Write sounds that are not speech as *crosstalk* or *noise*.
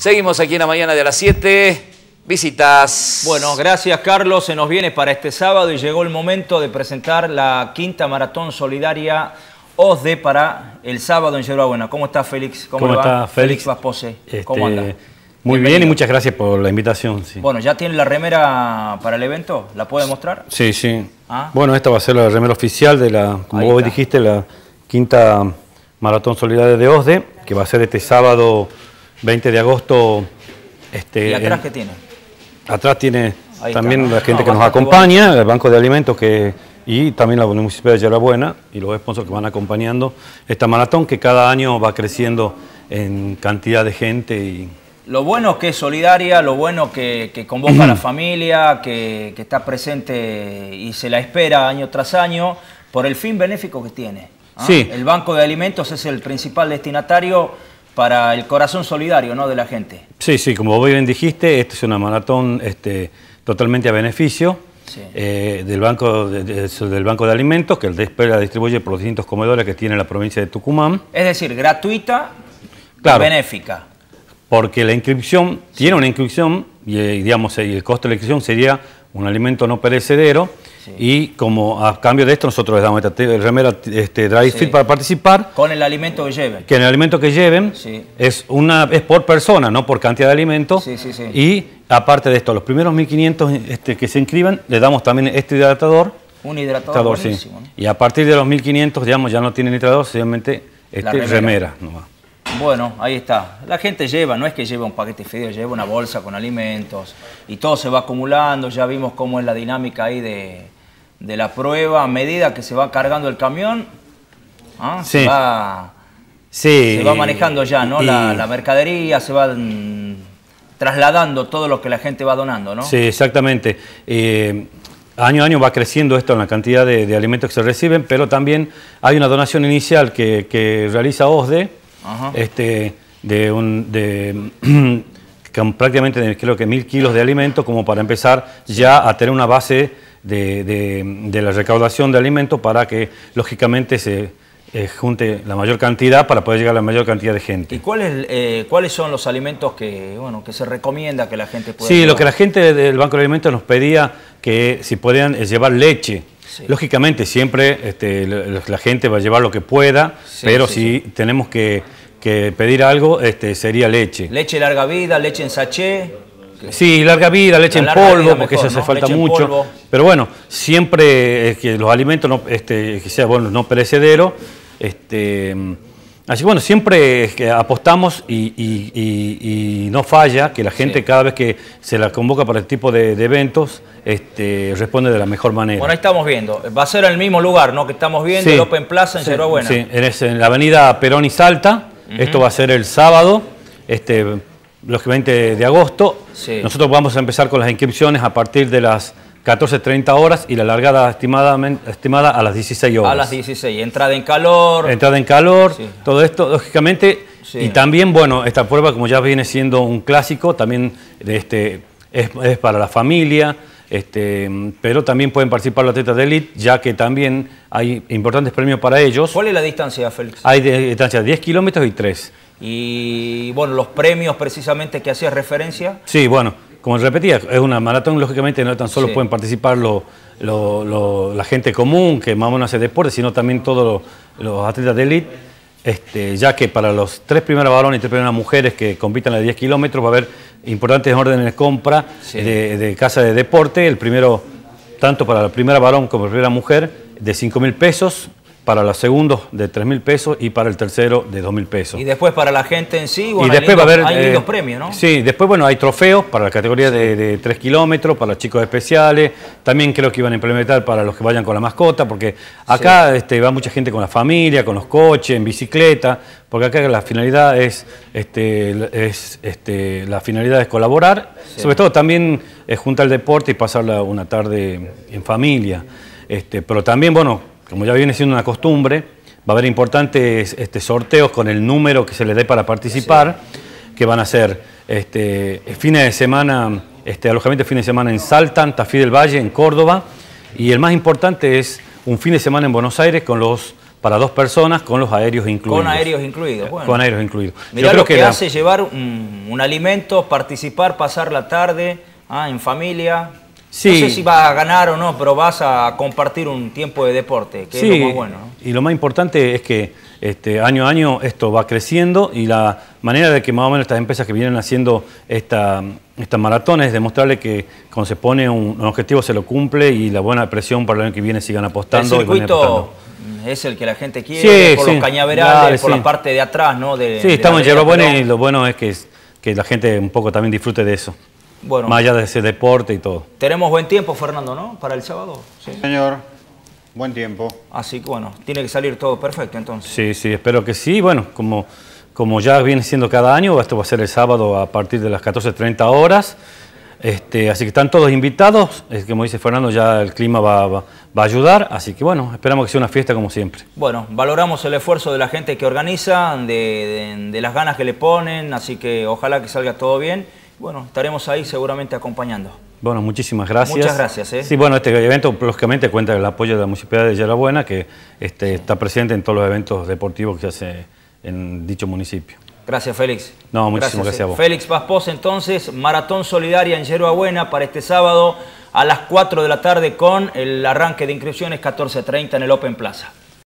Seguimos aquí en la mañana de las 7. Visitas. Bueno, gracias Carlos. Se nos viene para este sábado y llegó el momento de presentar la quinta maratón solidaria OSDE para el sábado en Yerba Buena. ¿Cómo está Félix? ¿Cómo, está Félix? ¿Cómo este, anda? Muy bien y muchas gracias por la invitación. Sí. Bueno, ¿ya tiene la remera para el evento? ¿La puede mostrar? Sí, sí. Ah. Bueno, esta va a ser la remera oficial de la, como vos dijiste, la quinta Maratón Solidaria de OSDE, que va a ser este sábado 20 de agosto. Este, ¿Y atrás qué tiene? Atrás tiene también la gente que nos acompaña, el Banco de Alimentos que, y también la Municipalidad de buena y los sponsors que van acompañando esta maratón que cada año va creciendo en cantidad de gente y, lo bueno que es solidaria, lo bueno que, que convoca a la *clears throat* familia, que, está presente y se la espera año tras año, por el fin benéfico que tiene. ¿ah? El Banco de Alimentos es el principal destinatario para el corazón solidario ¿no? de la gente. Sí, sí, como vos bien dijiste, esta es una maratón este, totalmente a beneficio eh, del, banco de, del Banco de Alimentos, que el después distribuye por los distintos comedores que tiene la provincia de Tucumán. Es decir, gratuita benéfica. Porque la inscripción, tiene una inscripción, y eh, digamos, el costo de la inscripción sería un alimento no perecedero, y como a cambio de esto nosotros les damos esta remera este, dry fit para participar. Con el alimento que lleven. Que el alimento que lleven es, una, es por persona, no por cantidad de alimento. Y aparte de esto, los primeros 1.500 este, que se inscriban, les damos también este hidratador. Un hidratador, Y a partir de los 1.500, digamos, ya no tienen hidratador, simplemente este, remera. Bueno, ahí está. La gente lleva, no es que lleva un paquete fideo, lleva una bolsa con alimentos y todo se va acumulando. Ya vimos cómo es la dinámica ahí de, la prueba. A medida que se va cargando el camión, ¿ah? se, va, manejando ya, ¿no? La, mercadería, se va mm, trasladando todo lo que la gente va donando, ¿no? Sí, exactamente. Eh, año a año va creciendo esto en la cantidad de, alimentos que se reciben, pero también hay una donación inicial que, que realiza OSDE este, de, un, de *clears throat* prácticamente de, creo que mil kilos de alimento como para empezar ya a tener una base de, la recaudación de alimentos para que lógicamente se eh, junte la mayor cantidad para poder llegar a la mayor cantidad de gente. ¿Y eh, cuáles son los alimentos que, que se recomienda que la gente pueda Sí, lo que la gente del Banco de Alimentos nos pedía que si podían eh, llevar leche, Lógicamente, siempre este, la, gente va a llevar lo que pueda, pero si tenemos que, pedir algo, este, sería leche. Leche larga vida, leche en sachet. Sí, larga vida, leche en polvo, porque eso hace falta mucho. Pero bueno, siempre eh, que los alimentos no, este, que sea bueno, no perecederos, este, Así bueno, siempre apostamos y, no falla que la gente cada vez que se la convoca para el este tipo de, eventos este, responde de la mejor manera. Bueno, ahí estamos viendo. Va a ser en el mismo lugar, ¿no? Que estamos viendo, el Open Plaza en Cerro Buena. Sí, en, la avenida Perón y Salta. Esto va a ser el sábado, este, lógicamente de agosto. Nosotros vamos a empezar con las inscripciones a partir de las 14, 30 horas y la largada estimada estimada a las 16 horas. A las 16, entrada en calor. Entrada en calor, todo esto, lógicamente. Y también, bueno, esta prueba, como ya viene siendo un clásico, también este, es, para la familia, este, pero también pueden participar los atletas de élite, ya que también hay importantes premios para ellos. ¿Cuál es la distancia, Félix? Hay distancia de 10 kilómetros y 3. Y bueno, los premios precisamente que hacías referencia. Sí, bueno, como repetía, es una maratón, lógicamente no tan solo pueden participar la gente común que más o menos hace deporte, sino también todos los atletas de élite, este, ya que para los tres primeros varones y tres primeras mujeres que compitan a 10 kilómetros va a haber importantes órdenes de compra de, casa de deporte, el primero, tanto para el primer varón como la primera mujer, de 5 mil pesos, para los segundos de 3 mil pesos y para el tercero de 2 mil pesos. Y después para la gente en sí, y después va haber, hay lindos eh, premios, ¿no? Sí, después, bueno, hay trofeos para la categoría de, 3 kilómetros, para los chicos especiales, también creo que iban a implementar para los que vayan con la mascota, porque acá este, va mucha gente con la familia, con los coches, en bicicleta, porque acá la finalidad es, este, es este, la finalidad es colaborar, sobre todo también es eh, juntar el deporte y pasar una tarde en familia. Este, pero también, bueno, como ya viene siendo una costumbre, va a haber importantes este, sorteos con el número que se le dé para participar, que van a ser este, fines de semana, este, alojamiento de fin de semana en Salta, Tafí del Valle, en Córdoba, y el más importante es un fin de semana en Buenos Aires con los para dos personas con los aéreos incluidos. Con aéreos incluidos, bueno. Con aéreos incluidos. Mirá lo que, hace llevar un, alimento, participar, pasar la tarde ah, en familia, no sé si vas a ganar o no, pero vas a compartir un tiempo de deporte, que es lo más bueno. Y lo más importante es que este, año a año esto va creciendo y la manera de que más o menos estas empresas que vienen haciendo esta, estas maratón es demostrarle que cuando se pone un, objetivo se lo cumple y la buena presión para el año que viene sigan apostando. El circuito es el que la gente quiere, por los cañaverales, por la parte de atrás, ¿no? sí, estamos en Yerba y lo bueno es que, que la gente un poco también disfrute de eso. Bueno, más allá de ese deporte y todo. Tenemos buen tiempo, Fernando, ¿no? Para el sábado. Sí, señor. Buen tiempo. Así que bueno, tiene que salir todo perfecto entonces. Sí, sí, espero que sí. Bueno, como, como ya viene siendo cada año, esto va a ser el sábado a partir de las 14.30 horas. Este, así que están todos invitados, es, como dice Fernando, ya el clima va, a ayudar, así que bueno, esperamos que sea una fiesta como siempre. Bueno, valoramos el esfuerzo de la gente que organiza, de las ganas que le ponen, así que ojalá que salga todo bien bueno, estaremos ahí seguramente acompañando. Bueno, muchísimas gracias. Muchas gracias. ¿eh? Sí, bueno, este evento lógicamente cuenta con el apoyo de la Municipalidad de Yerabuena, que este, está presente en todos los eventos deportivos que se hace en dicho municipio. Gracias, Félix. No, muchísimas gracias, a ¿eh? vos. Félix Paspos, entonces, Maratón Solidaria en Yerabuena para este sábado a las 4 de la tarde con el arranque de inscripciones 14.30 en el Open Plaza.